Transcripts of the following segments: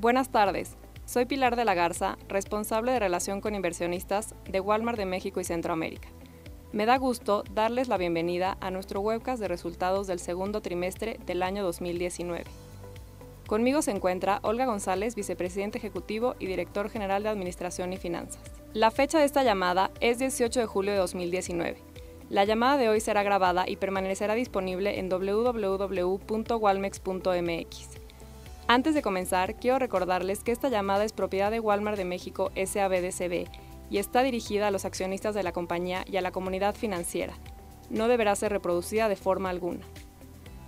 Buenas tardes. Soy Pilar de la Garza, responsable de relación con inversionistas de Walmart de México y Centroamérica. Me da gusto darles la bienvenida a nuestro webcast de resultados del segundo trimestre del año 2019. Conmigo se encuentra Olga González, vicepresidente ejecutivo y director general de Administración y Finanzas. La fecha de esta llamada es 18 de julio de 2019. La llamada de hoy será grabada y permanecerá disponible en www.walmex.mx. Antes de comenzar, quiero recordarles que esta llamada es propiedad de Walmart de México SABDCB y está dirigida a los accionistas de la compañía y a la comunidad financiera. No deberá ser reproducida de forma alguna.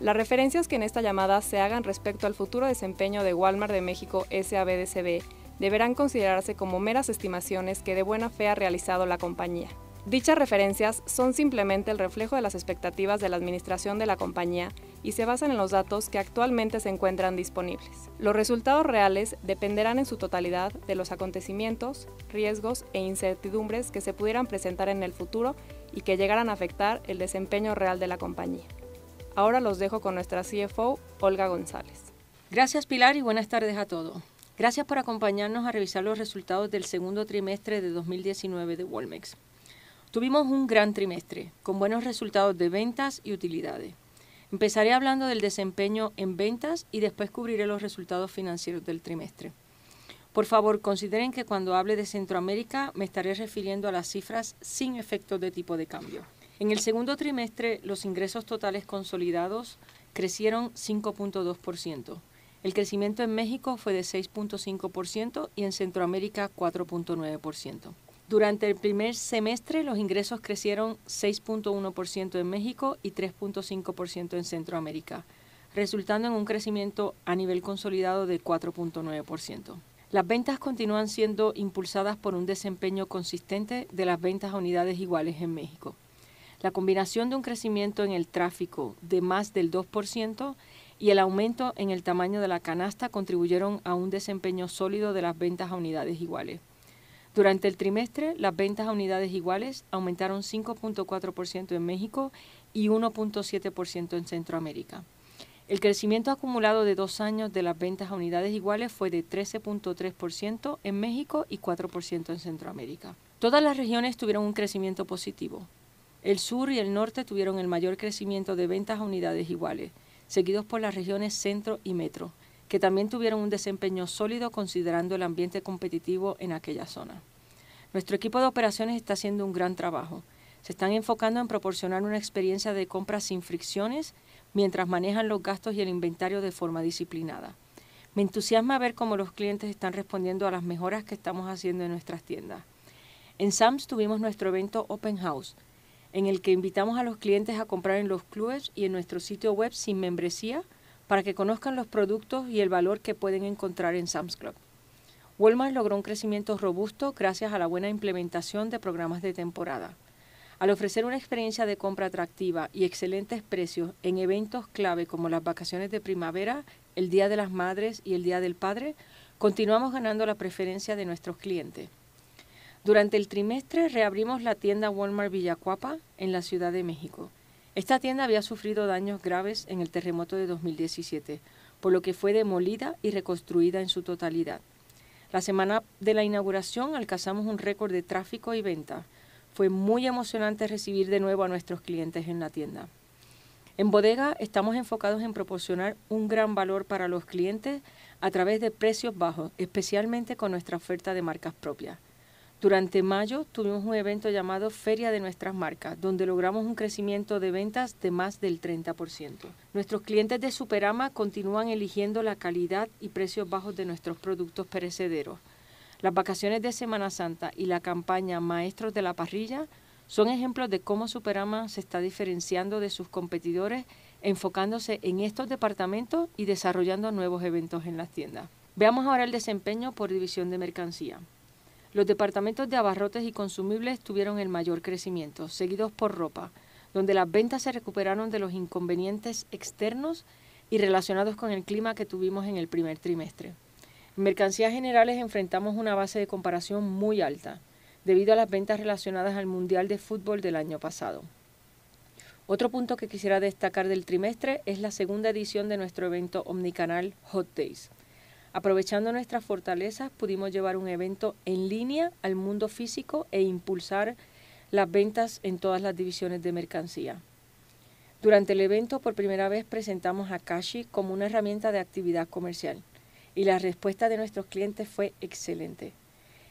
Las referencias que en esta llamada se hagan respecto al futuro desempeño de Walmart de México SABDCB deberán considerarse como meras estimaciones que de buena fe ha realizado la compañía. Dichas referencias son simplemente el reflejo de las expectativas de la administración de la compañía y se basan en los datos que actualmente se encuentran disponibles. Los resultados reales dependerán en su totalidad de los acontecimientos, riesgos e incertidumbres que se pudieran presentar en el futuro y que llegaran a afectar el desempeño real de la compañía. Ahora los dejo con nuestra CFO, Olga González. Gracias Pilar y buenas tardes a todos. Gracias por acompañarnos a revisar los resultados del segundo trimestre de 2019 de Walmex. Tuvimos un gran trimestre, con buenos resultados de ventas y utilidades. Empezaré hablando del desempeño en ventas y después cubriré los resultados financieros del trimestre. Por favor, consideren que cuando hable de Centroamérica me estaré refiriendo a las cifras sin efectos de tipo de cambio. En el segundo trimestre, los ingresos totales consolidados crecieron 5.2%. El crecimiento en México fue de 6.5% y en Centroamérica 4.9%. Durante el primer semestre, los ingresos crecieron 6.1% en México y 3.5% en Centroamérica, resultando en un crecimiento a nivel consolidado de 4.9%. Las ventas continúan siendo impulsadas por un desempeño consistente de las ventas a unidades iguales en México. La combinación de un crecimiento en el tráfico de más del 2% y el aumento en el tamaño de la canasta contribuyeron a un desempeño sólido de las ventas a unidades iguales. Durante el trimestre, las ventas a unidades iguales aumentaron 5.4% en México y 1.7% en Centroamérica. El crecimiento acumulado de dos años de las ventas a unidades iguales fue de 13.3% en México y 4% en Centroamérica. Todas las regiones tuvieron un crecimiento positivo. El sur y el norte tuvieron el mayor crecimiento de ventas a unidades iguales, seguidos por las regiones centro y metro que también tuvieron un desempeño sólido considerando el ambiente competitivo en aquella zona. Nuestro equipo de operaciones está haciendo un gran trabajo. Se están enfocando en proporcionar una experiencia de compra sin fricciones mientras manejan los gastos y el inventario de forma disciplinada. Me entusiasma ver cómo los clientes están respondiendo a las mejoras que estamos haciendo en nuestras tiendas. En Sams tuvimos nuestro evento Open House, en el que invitamos a los clientes a comprar en los clubes y en nuestro sitio web sin membresía para que conozcan los productos y el valor que pueden encontrar en Sam's Club. Walmart logró un crecimiento robusto gracias a la buena implementación de programas de temporada. Al ofrecer una experiencia de compra atractiva y excelentes precios en eventos clave como las vacaciones de primavera, el Día de las Madres y el Día del Padre, continuamos ganando la preferencia de nuestros clientes. Durante el trimestre reabrimos la tienda Walmart Villacuapa en la Ciudad de México. Esta tienda había sufrido daños graves en el terremoto de 2017, por lo que fue demolida y reconstruida en su totalidad. La semana de la inauguración alcanzamos un récord de tráfico y venta. Fue muy emocionante recibir de nuevo a nuestros clientes en la tienda. En Bodega estamos enfocados en proporcionar un gran valor para los clientes a través de precios bajos, especialmente con nuestra oferta de marcas propias. Durante mayo tuvimos un evento llamado Feria de Nuestras Marcas, donde logramos un crecimiento de ventas de más del 30%. Nuestros clientes de Superama continúan eligiendo la calidad y precios bajos de nuestros productos perecederos. Las vacaciones de Semana Santa y la campaña Maestros de la Parrilla son ejemplos de cómo Superama se está diferenciando de sus competidores, enfocándose en estos departamentos y desarrollando nuevos eventos en las tiendas. Veamos ahora el desempeño por división de mercancía. Los departamentos de abarrotes y consumibles tuvieron el mayor crecimiento, seguidos por ropa, donde las ventas se recuperaron de los inconvenientes externos y relacionados con el clima que tuvimos en el primer trimestre. En mercancías generales enfrentamos una base de comparación muy alta, debido a las ventas relacionadas al Mundial de Fútbol del año pasado. Otro punto que quisiera destacar del trimestre es la segunda edición de nuestro evento omnicanal Hot Days, Aprovechando nuestras fortalezas, pudimos llevar un evento en línea al mundo físico e impulsar las ventas en todas las divisiones de mercancía. Durante el evento, por primera vez presentamos a Kashi como una herramienta de actividad comercial y la respuesta de nuestros clientes fue excelente.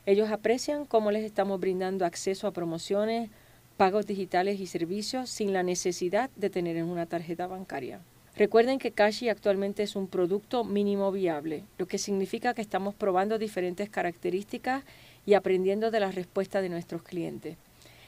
Ellos aprecian cómo les estamos brindando acceso a promociones, pagos digitales y servicios sin la necesidad de tener una tarjeta bancaria. Recuerden que Kashi actualmente es un producto mínimo viable, lo que significa que estamos probando diferentes características y aprendiendo de las respuestas de nuestros clientes.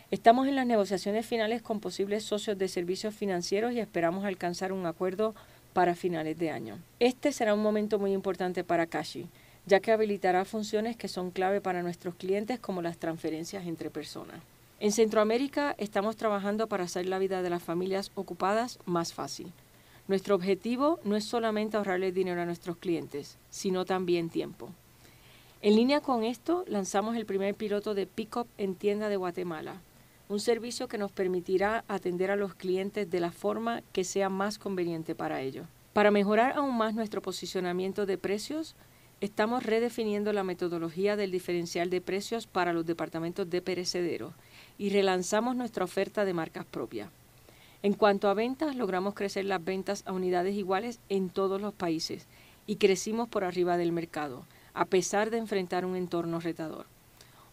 Estamos en las negociaciones finales con posibles socios de servicios financieros y esperamos alcanzar un acuerdo para finales de año. Este será un momento muy importante para Kashi, ya que habilitará funciones que son clave para nuestros clientes como las transferencias entre personas. En Centroamérica estamos trabajando para hacer la vida de las familias ocupadas más fácil. Nuestro objetivo no es solamente ahorrarles dinero a nuestros clientes, sino también tiempo. En línea con esto, lanzamos el primer piloto de Pickup en tienda de Guatemala, un servicio que nos permitirá atender a los clientes de la forma que sea más conveniente para ellos. Para mejorar aún más nuestro posicionamiento de precios, estamos redefiniendo la metodología del diferencial de precios para los departamentos de perecedero y relanzamos nuestra oferta de marcas propias. En cuanto a ventas, logramos crecer las ventas a unidades iguales en todos los países y crecimos por arriba del mercado, a pesar de enfrentar un entorno retador.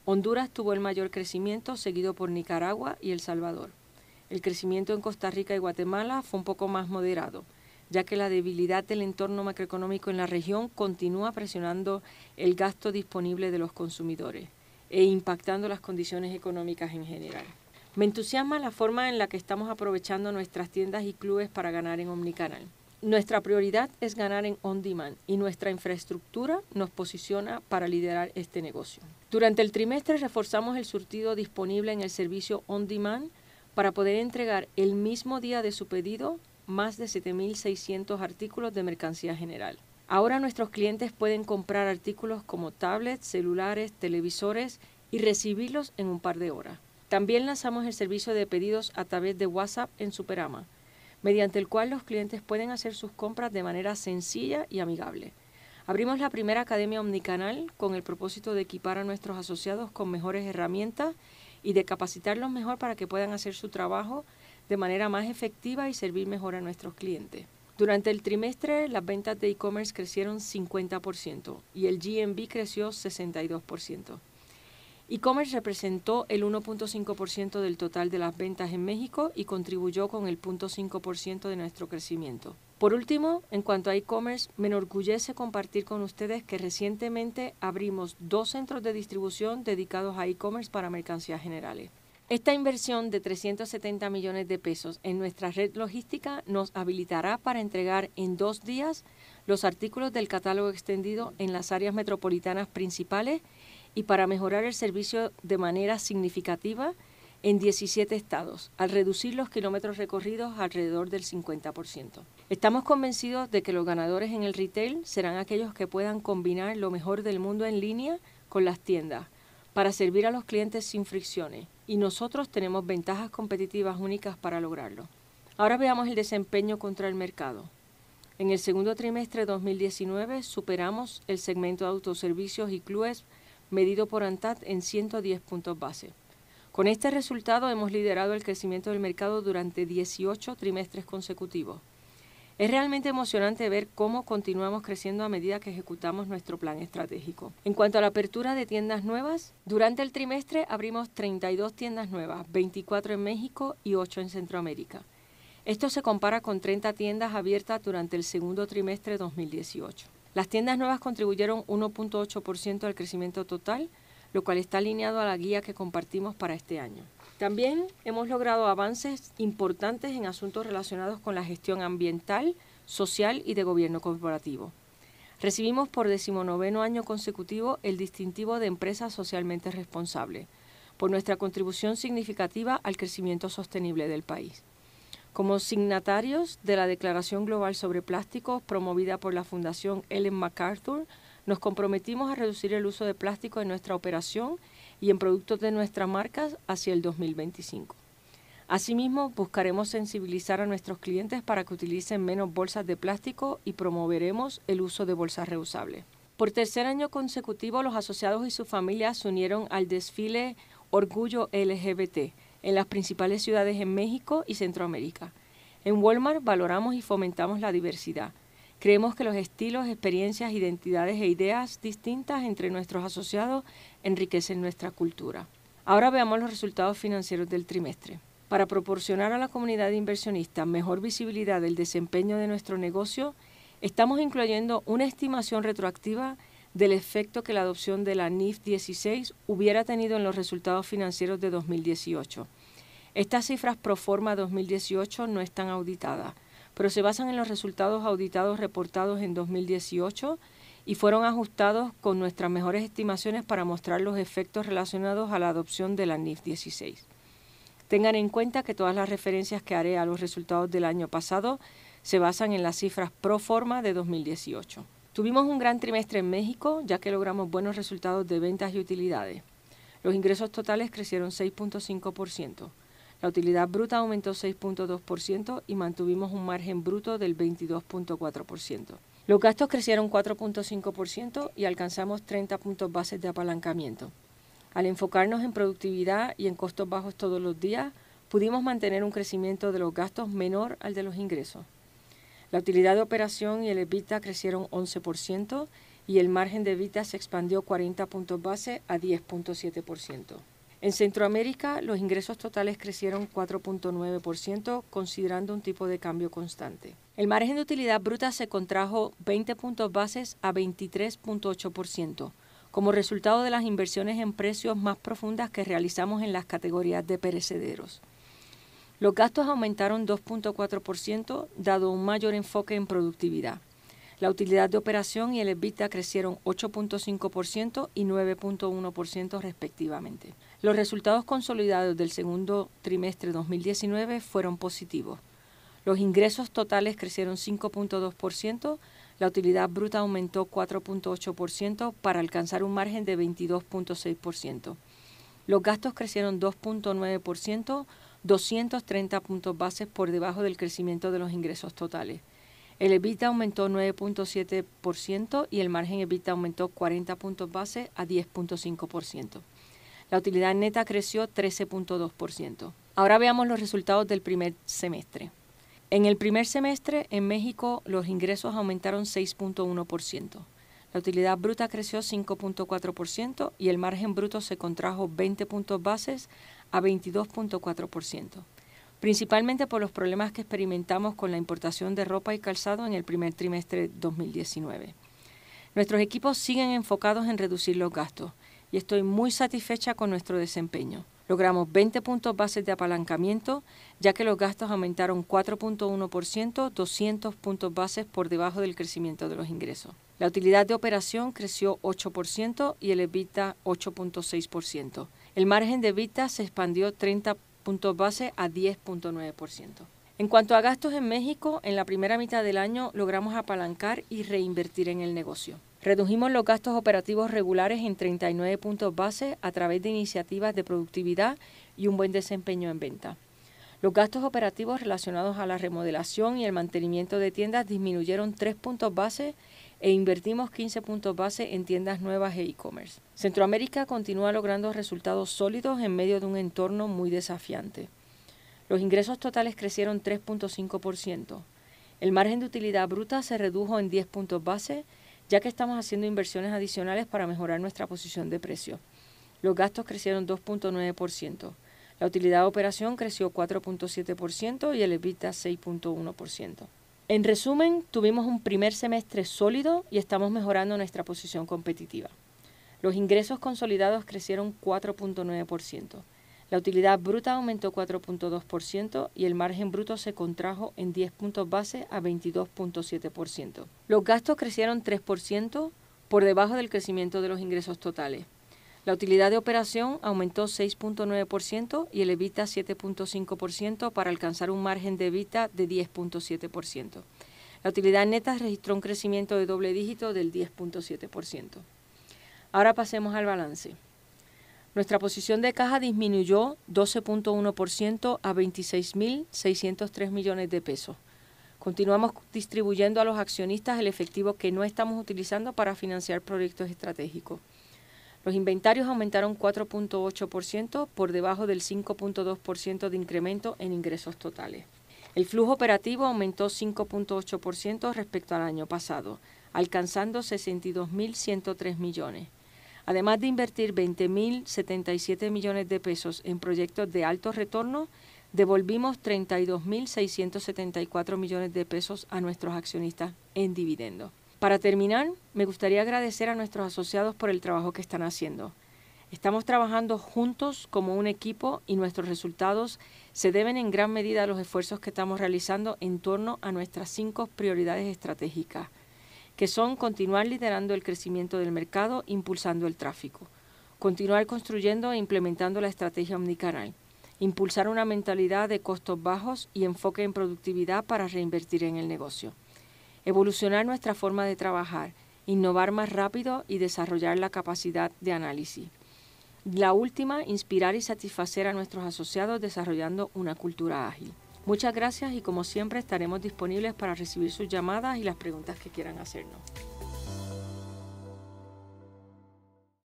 Honduras tuvo el mayor crecimiento, seguido por Nicaragua y El Salvador. El crecimiento en Costa Rica y Guatemala fue un poco más moderado, ya que la debilidad del entorno macroeconómico en la región continúa presionando el gasto disponible de los consumidores e impactando las condiciones económicas en general. Me entusiasma la forma en la que estamos aprovechando nuestras tiendas y clubes para ganar en Omnicanal. Nuestra prioridad es ganar en On Demand y nuestra infraestructura nos posiciona para liderar este negocio. Durante el trimestre reforzamos el surtido disponible en el servicio On Demand para poder entregar el mismo día de su pedido más de 7.600 artículos de mercancía general. Ahora nuestros clientes pueden comprar artículos como tablets, celulares, televisores y recibirlos en un par de horas. También lanzamos el servicio de pedidos a través de WhatsApp en Superama, mediante el cual los clientes pueden hacer sus compras de manera sencilla y amigable. Abrimos la primera academia omnicanal con el propósito de equipar a nuestros asociados con mejores herramientas y de capacitarlos mejor para que puedan hacer su trabajo de manera más efectiva y servir mejor a nuestros clientes. Durante el trimestre, las ventas de e-commerce crecieron 50% y el GMV creció 62%. E-commerce representó el 1.5% del total de las ventas en México y contribuyó con el 0.5% de nuestro crecimiento. Por último, en cuanto a e-commerce, me enorgullece compartir con ustedes que recientemente abrimos dos centros de distribución dedicados a e-commerce para mercancías generales. Esta inversión de 370 millones de pesos en nuestra red logística nos habilitará para entregar en dos días los artículos del catálogo extendido en las áreas metropolitanas principales y para mejorar el servicio de manera significativa en 17 estados, al reducir los kilómetros recorridos alrededor del 50%. Estamos convencidos de que los ganadores en el retail serán aquellos que puedan combinar lo mejor del mundo en línea con las tiendas, para servir a los clientes sin fricciones, y nosotros tenemos ventajas competitivas únicas para lograrlo. Ahora veamos el desempeño contra el mercado. En el segundo trimestre de 2019 superamos el segmento de autoservicios y clubes medido por ANTAT en 110 puntos base. Con este resultado hemos liderado el crecimiento del mercado durante 18 trimestres consecutivos. Es realmente emocionante ver cómo continuamos creciendo a medida que ejecutamos nuestro plan estratégico. En cuanto a la apertura de tiendas nuevas, durante el trimestre abrimos 32 tiendas nuevas, 24 en México y 8 en Centroamérica. Esto se compara con 30 tiendas abiertas durante el segundo trimestre de 2018. Las tiendas nuevas contribuyeron 1.8% al crecimiento total, lo cual está alineado a la guía que compartimos para este año. También hemos logrado avances importantes en asuntos relacionados con la gestión ambiental, social y de gobierno corporativo. Recibimos por decimonoveno año consecutivo el distintivo de empresa socialmente responsable por nuestra contribución significativa al crecimiento sostenible del país como signatarios de la Declaración Global sobre Plásticos promovida por la Fundación Ellen MacArthur, nos comprometimos a reducir el uso de plástico en nuestra operación y en productos de nuestras marcas hacia el 2025. Asimismo, buscaremos sensibilizar a nuestros clientes para que utilicen menos bolsas de plástico y promoveremos el uso de bolsas reusables. Por tercer año consecutivo, los asociados y sus familias se unieron al desfile Orgullo LGBT, en las principales ciudades en México y Centroamérica. En Walmart valoramos y fomentamos la diversidad. Creemos que los estilos, experiencias, identidades e ideas distintas entre nuestros asociados enriquecen nuestra cultura. Ahora veamos los resultados financieros del trimestre. Para proporcionar a la comunidad inversionista mejor visibilidad del desempeño de nuestro negocio, estamos incluyendo una estimación retroactiva del efecto que la adopción de la NIF 16 hubiera tenido en los resultados financieros de 2018. Estas cifras pro forma 2018 no están auditadas, pero se basan en los resultados auditados reportados en 2018 y fueron ajustados con nuestras mejores estimaciones para mostrar los efectos relacionados a la adopción de la NIF 16. Tengan en cuenta que todas las referencias que haré a los resultados del año pasado se basan en las cifras pro forma de 2018. Tuvimos un gran trimestre en México, ya que logramos buenos resultados de ventas y utilidades. Los ingresos totales crecieron 6.5%. La utilidad bruta aumentó 6.2% y mantuvimos un margen bruto del 22.4%. Los gastos crecieron 4.5% y alcanzamos 30 puntos bases de apalancamiento. Al enfocarnos en productividad y en costos bajos todos los días, pudimos mantener un crecimiento de los gastos menor al de los ingresos. La utilidad de operación y el EBITDA crecieron 11% y el margen de EBITDA se expandió 40 puntos base a 10.7%. En Centroamérica, los ingresos totales crecieron 4.9%, considerando un tipo de cambio constante. El margen de utilidad bruta se contrajo 20 puntos bases a 23.8%, como resultado de las inversiones en precios más profundas que realizamos en las categorías de perecederos. Los gastos aumentaron 2.4%, dado un mayor enfoque en productividad. La utilidad de operación y el EBITDA crecieron 8.5% y 9.1% respectivamente. Los resultados consolidados del segundo trimestre 2019 fueron positivos. Los ingresos totales crecieron 5.2%, la utilidad bruta aumentó 4.8% para alcanzar un margen de 22.6%. Los gastos crecieron 2.9%, 230 puntos bases por debajo del crecimiento de los ingresos totales. El EBITDA aumentó 9.7% y el margen EBITDA aumentó 40 puntos bases a 10.5%. La utilidad neta creció 13.2%. Ahora veamos los resultados del primer semestre. En el primer semestre, en México, los ingresos aumentaron 6.1%. La utilidad bruta creció 5.4% y el margen bruto se contrajo 20 puntos bases a 22.4%, principalmente por los problemas que experimentamos con la importación de ropa y calzado en el primer trimestre de 2019. Nuestros equipos siguen enfocados en reducir los gastos y estoy muy satisfecha con nuestro desempeño. Logramos 20 puntos bases de apalancamiento, ya que los gastos aumentaron 4.1%, 200 puntos bases por debajo del crecimiento de los ingresos. La utilidad de operación creció 8% y el EBITDA 8.6%. El margen de vista se expandió 30 puntos base a 10.9%. En cuanto a gastos en México, en la primera mitad del año logramos apalancar y reinvertir en el negocio. Redujimos los gastos operativos regulares en 39 puntos base a través de iniciativas de productividad y un buen desempeño en venta. Los gastos operativos relacionados a la remodelación y el mantenimiento de tiendas disminuyeron 3 puntos base e invertimos 15 puntos base en tiendas nuevas e e-commerce. Centroamérica continúa logrando resultados sólidos en medio de un entorno muy desafiante. Los ingresos totales crecieron 3.5%. El margen de utilidad bruta se redujo en 10 puntos base, ya que estamos haciendo inversiones adicionales para mejorar nuestra posición de precio. Los gastos crecieron 2.9%. La utilidad de operación creció 4.7% y el EBITDA 6.1%. En resumen, tuvimos un primer semestre sólido y estamos mejorando nuestra posición competitiva. Los ingresos consolidados crecieron 4.9%, la utilidad bruta aumentó 4.2% y el margen bruto se contrajo en 10 puntos base a 22.7%. Los gastos crecieron 3% por debajo del crecimiento de los ingresos totales. La utilidad de operación aumentó 6.9% y el EBITDA 7.5% para alcanzar un margen de EBITDA de 10.7%. La utilidad neta registró un crecimiento de doble dígito del 10.7%. Ahora pasemos al balance. Nuestra posición de caja disminuyó 12.1% a 26.603 millones de pesos. Continuamos distribuyendo a los accionistas el efectivo que no estamos utilizando para financiar proyectos estratégicos. Los inventarios aumentaron 4.8% por debajo del 5.2% de incremento en ingresos totales. El flujo operativo aumentó 5.8% respecto al año pasado, alcanzando 62.103 millones. Además de invertir 20.077 millones de pesos en proyectos de alto retorno, devolvimos 32.674 millones de pesos a nuestros accionistas en dividendos. Para terminar, me gustaría agradecer a nuestros asociados por el trabajo que están haciendo. Estamos trabajando juntos como un equipo y nuestros resultados se deben en gran medida a los esfuerzos que estamos realizando en torno a nuestras cinco prioridades estratégicas, que son continuar liderando el crecimiento del mercado, impulsando el tráfico, continuar construyendo e implementando la estrategia omnicanal, impulsar una mentalidad de costos bajos y enfoque en productividad para reinvertir en el negocio evolucionar nuestra forma de trabajar, innovar más rápido y desarrollar la capacidad de análisis. La última, inspirar y satisfacer a nuestros asociados desarrollando una cultura ágil. Muchas gracias y como siempre estaremos disponibles para recibir sus llamadas y las preguntas que quieran hacernos.